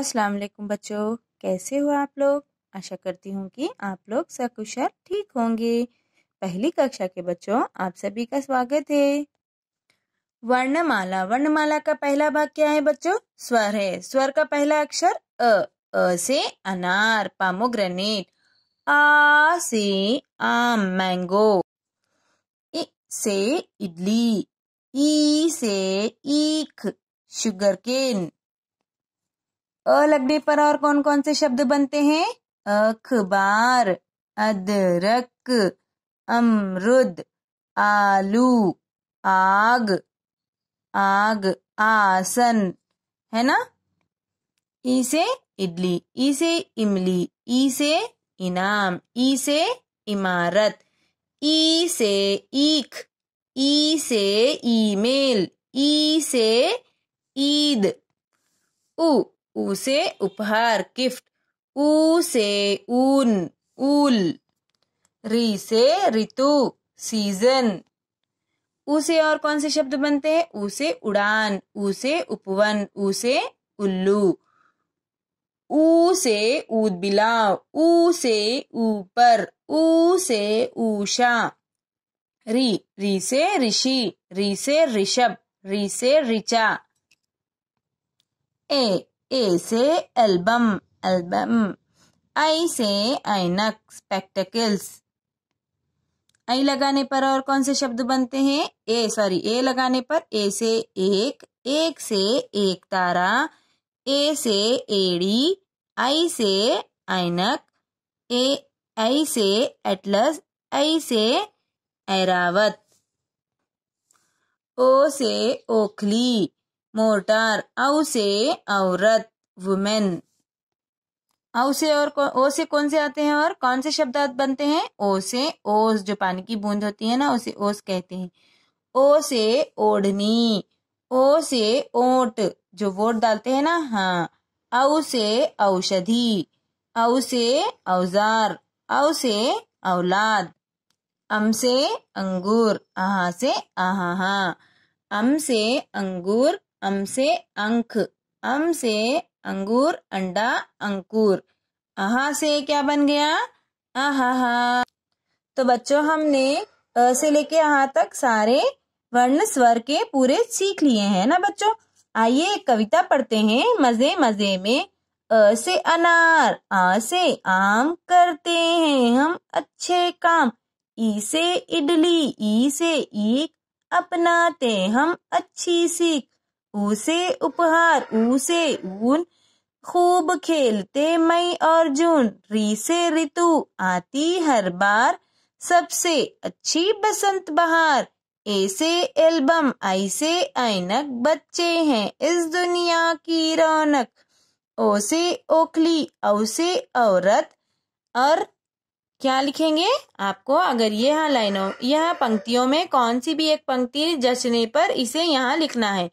अस्सलाम वालेकुम बच्चों कैसे हो आप लोग आशा करती हूँ कि आप लोग सकुशल ठीक होंगे पहली कक्षा के बच्चों आप सभी का स्वागत है वर्णमाला वर्णमाला का पहला भाग क्या है बच्चों स्वर है स्वर का पहला अक्षर अ अ से अनार पामोग्रेनेट आ से आम मैंगो इ से इडली ई से ईख शुगर केन अ लगने पर और कौन कौन से शब्द बनते हैं अखबार अदरक अमरुद आलू आग आग आसन है ना ई से इडली ई से इमली ई से इनाम ई से इमारत ई से ईख ई से ईमेल ई से ईद उ उसे से उपहार गिफ्ट ऊ से ऊन ऊल री से ऋतु सीजन उसे और कौन से शब्द बनते हैं उसे उड़ान उसे उपवन उसे उल्लू ऊ से ऊद बिलाव ऊ से ऊपर ऊ से ऊषा री री से ऋषि री से ऋषभ री से ऋचा ए ए से एल्बम एल्बम आई से ऐनक स्पेक्टेकल्स आई लगाने पर और कौन से शब्द बनते हैं ए सॉरी ए लगाने पर ए से एक एक से एक तारा ए से एड़ी आई से ऐनक ए आई से एटलस आई से ऐरावत ओ से ओखली मोर्टार औ से औरत वुमेन औ से और ओ से कौन से आते हैं और कौन से शब्द बनते हैं ओ से ओस जो पानी की बूंद होती है ना उसे ओस कहते हैं ओ से ओढ़नी ओ से ओट जो वोट डालते हैं ना हाँ औ से औषधि औ से औजार औ से औलाद अम से अंगूर आहा से आहा हाँ। अम से अंगूर अम से अंक अम से अंगूर अंडा अंकुर अहा से क्या बन गया अहा तो बच्चों हमने अ से लेके अहा तक सारे वर्ण स्वर के पूरे सीख लिए हैं ना बच्चों आइए एक कविता पढ़ते हैं मजे मजे में अ से अनार आ से आम करते हैं हम अच्छे काम ई से इडली ई से ईक अपनाते हम अच्छी सीख उसे उपहार उसे ऊन खूब खेलते मई और जून री से ऋतु आती हर बार सबसे अच्छी बसंत बहार ऐसे एल्बम ऐसे ऐनक बच्चे हैं इस दुनिया की रौनक ओसे ओखली औसे औरत और क्या लिखेंगे आपको अगर ये हाँ लाइनों यह पंक्तियों में कौन सी भी एक पंक्ति जचने पर इसे यहाँ लिखना है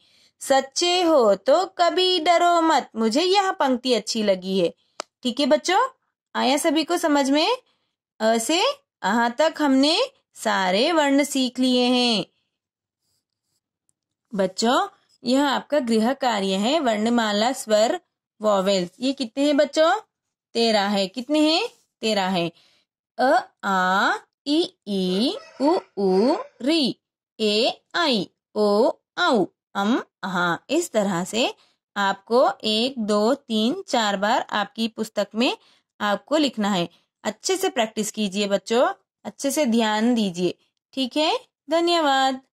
सच्चे हो तो कभी डरो मत मुझे यह पंक्ति अच्छी लगी है ठीक है बच्चों आया सभी को समझ में ऐसे यहां तक हमने सारे वर्ण सीख लिए हैं बच्चों यह आपका गृह कार्य है वर्णमाला स्वर वॉवेल्स ये कितने हैं बच्चों तेरह है कितने हैं तेरह है अ आ ई ई उ री ए आई ओ औ अम हाँ इस तरह से आपको एक दो तीन चार बार आपकी पुस्तक में आपको लिखना है अच्छे से प्रैक्टिस कीजिए बच्चों अच्छे से ध्यान दीजिए ठीक है धन्यवाद